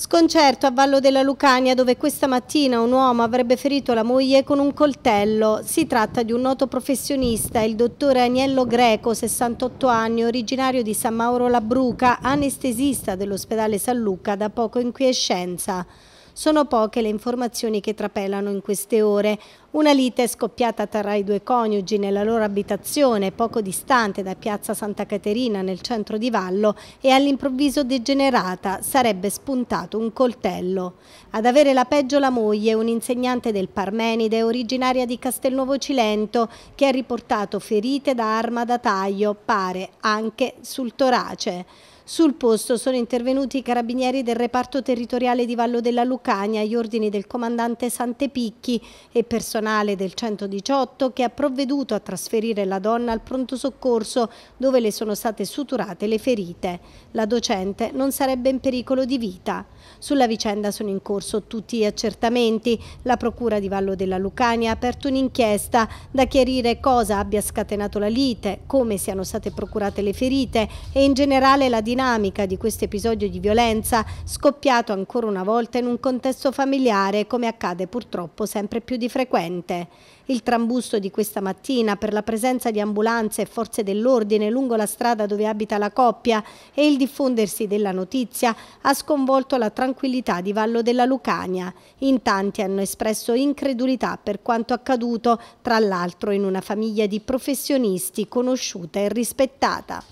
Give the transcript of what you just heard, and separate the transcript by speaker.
Speaker 1: Sconcerto a Vallo della Lucania dove questa mattina un uomo avrebbe ferito la moglie con un coltello. Si tratta di un noto professionista, il dottore Agnello Greco, 68 anni, originario di San Mauro Labruca, anestesista dell'ospedale San Luca, da poco in quiescenza. Sono poche le informazioni che trapelano in queste ore. Una lite è scoppiata tra i due coniugi nella loro abitazione, poco distante da Piazza Santa Caterina nel centro di Vallo, e all'improvviso degenerata sarebbe spuntato un coltello. Ad avere la peggio la moglie, un'insegnante del Parmenide, originaria di Castelnuovo Cilento, che ha riportato ferite da arma da taglio, pare anche sul torace. Sul posto sono intervenuti i carabinieri del reparto territoriale di Vallo della Lucca Lucania agli ordini del comandante Santepicchi e personale del 118 che ha provveduto a trasferire la donna al pronto soccorso dove le sono state suturate le ferite. La docente non sarebbe in pericolo di vita. Sulla vicenda sono in corso tutti gli accertamenti. La procura di Vallo della Lucania ha aperto un'inchiesta da chiarire cosa abbia scatenato la lite, come siano state procurate le ferite e in generale la dinamica di questo episodio di violenza scoppiato ancora una volta in un contesto contesto familiare, come accade purtroppo sempre più di frequente. Il trambusto di questa mattina per la presenza di ambulanze e forze dell'ordine lungo la strada dove abita la coppia e il diffondersi della notizia ha sconvolto la tranquillità di Vallo della Lucania. In tanti hanno espresso incredulità per quanto accaduto, tra l'altro in una famiglia di professionisti conosciuta e rispettata.